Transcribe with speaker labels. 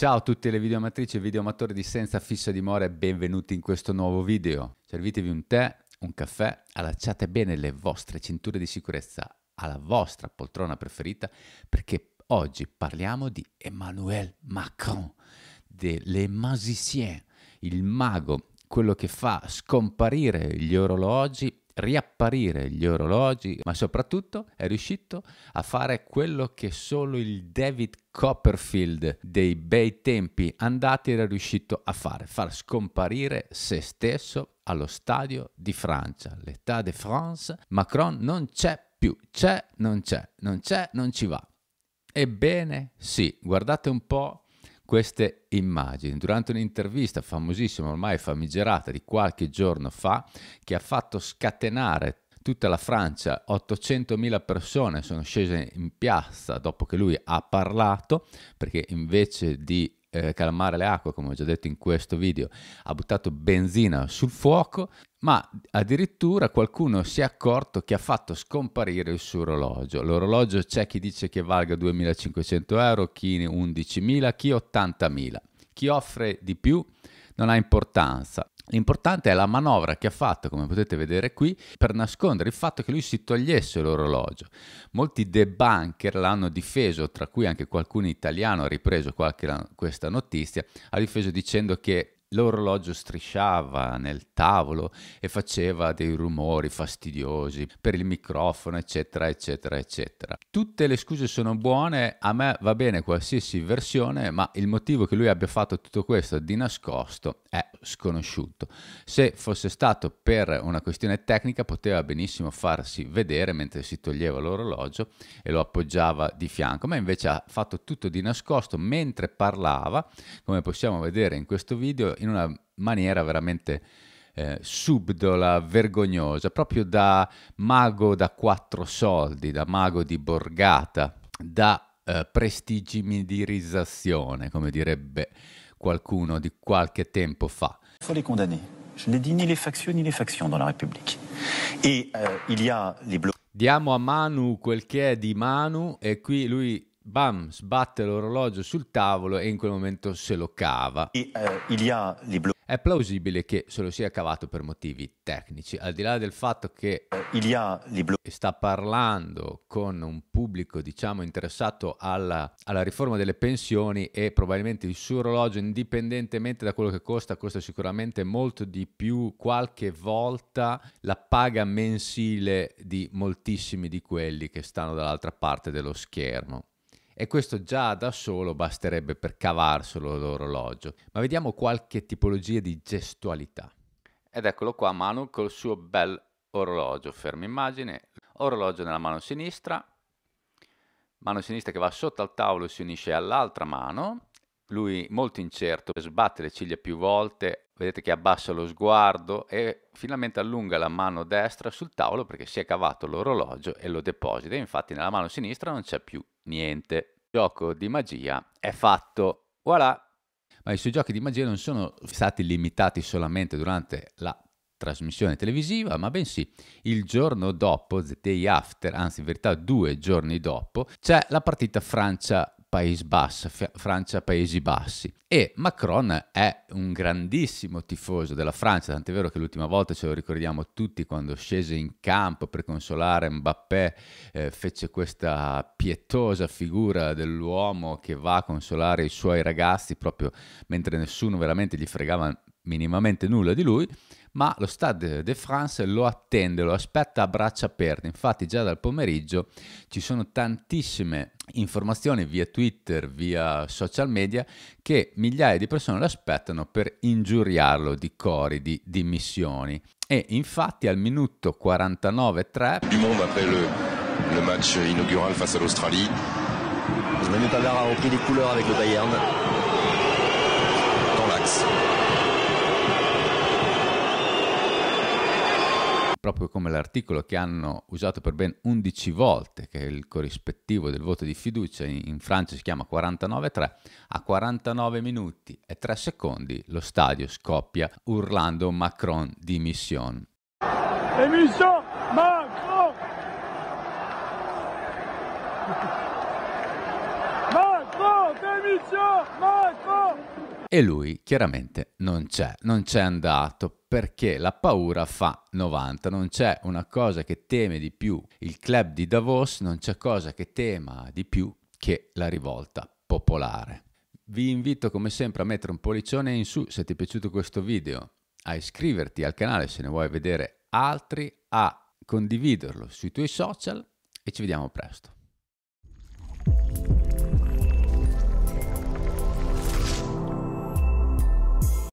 Speaker 1: Ciao a tutte le videoamatrici e videoamatori di Senza Fissa Dimora e benvenuti in questo nuovo video. Servitevi un tè, un caffè, allacciate bene le vostre cinture di sicurezza alla vostra poltrona preferita perché oggi parliamo di Emmanuel Macron, de delle magicien, il mago, quello che fa scomparire gli orologi riapparire gli orologi, ma soprattutto è riuscito a fare quello che solo il David Copperfield dei bei tempi andati era riuscito a fare, far scomparire se stesso allo stadio di Francia, l'État de France. Macron non c'è più, c'è, non c'è, non c'è, non ci va. Ebbene sì, guardate un po' queste immagini durante un'intervista famosissima, ormai famigerata, di qualche giorno fa, che ha fatto scatenare tutta la Francia, 800.000 persone sono scese in piazza dopo che lui ha parlato, perché invece di eh, calamare le acque, come ho già detto in questo video, ha buttato benzina sul fuoco, ma addirittura qualcuno si è accorto che ha fatto scomparire il suo orologio. L'orologio c'è chi dice che valga 2.500 euro, chi 11.000, chi 80.000. Chi offre di più non ha importanza. L'importante è la manovra che ha fatto, come potete vedere qui, per nascondere il fatto che lui si togliesse l'orologio. Molti debunker l'hanno difeso, tra cui anche qualcuno italiano ha ripreso qualche, questa notizia, ha difeso dicendo che L'orologio strisciava nel tavolo e faceva dei rumori fastidiosi per il microfono, eccetera, eccetera, eccetera. Tutte le scuse sono buone, a me va bene qualsiasi versione, ma il motivo che lui abbia fatto tutto questo di nascosto è sconosciuto. Se fosse stato per una questione tecnica, poteva benissimo farsi vedere mentre si toglieva l'orologio e lo appoggiava di fianco, ma invece ha fatto tutto di nascosto mentre parlava, come possiamo vedere in questo video in una maniera veramente eh, subdola, vergognosa, proprio da mago da quattro soldi, da mago di borgata, da eh, prestigimerizzazione, come direbbe qualcuno di qualche tempo fa. Faut les condamner. Je ne dis ni les factions ni les factions dans la République. Et euh, il y a les Diamo a Manu quel che è di Manu e qui lui bam, sbatte l'orologio sul tavolo e in quel momento se lo cava. Eh, È plausibile che se lo sia cavato per motivi tecnici, al di là del fatto che eh, sta parlando con un pubblico, diciamo, interessato alla, alla riforma delle pensioni e probabilmente il suo orologio, indipendentemente da quello che costa, costa sicuramente molto di più qualche volta la paga mensile di moltissimi di quelli che stanno dall'altra parte dello schermo e questo già da solo basterebbe per cavarselo l'orologio. Ma vediamo qualche tipologia di gestualità. Ed eccolo qua Manu col suo bel orologio, fermo immagine, orologio nella mano sinistra, mano sinistra che va sotto al tavolo e si unisce all'altra mano, lui molto incerto, sbatte le ciglia più volte, vedete che abbassa lo sguardo e finalmente allunga la mano destra sul tavolo perché si è cavato l'orologio e lo deposita. Infatti nella mano sinistra non c'è più niente. Il gioco di magia è fatto. Voilà! Ma i suoi giochi di magia non sono stati limitati solamente durante la trasmissione televisiva, ma bensì il giorno dopo, the day after, anzi in verità due giorni dopo, c'è la partita Francia Paesi Bassi, Francia Paesi Bassi. E Macron è un grandissimo tifoso della Francia, tant'è vero che l'ultima volta ce lo ricordiamo tutti quando scese in campo per consolare Mbappé, eh, fece questa pietosa figura dell'uomo che va a consolare i suoi ragazzi proprio mentre nessuno veramente gli fregava minimamente nulla di lui, ma lo Stade de France lo attende, lo aspetta a braccia aperte. Infatti già dal pomeriggio ci sono tantissime informazioni via Twitter, via social media, che migliaia di persone lo aspettano per ingiuriarlo di cori, di dimissioni. E infatti al minuto 49.3... Dumont après le, le match inaugural face all'Australie. Manu Pavard a repris les couleurs avec le Bayern. Dans l'axe. proprio come l'articolo che hanno usato per ben 11 volte, che è il corrispettivo del voto di fiducia, in Francia si chiama 49-3, a 49 minuti e 3 secondi lo stadio scoppia urlando Macron dimission. mission. Macron! Macron, démission Macron! e lui chiaramente non c'è, non c'è andato perché la paura fa 90, non c'è una cosa che teme di più il club di Davos, non c'è cosa che tema di più che la rivolta popolare. Vi invito come sempre a mettere un pollicione in su se ti è piaciuto questo video, a iscriverti al canale se ne vuoi vedere altri, a condividerlo sui tuoi social e ci vediamo presto.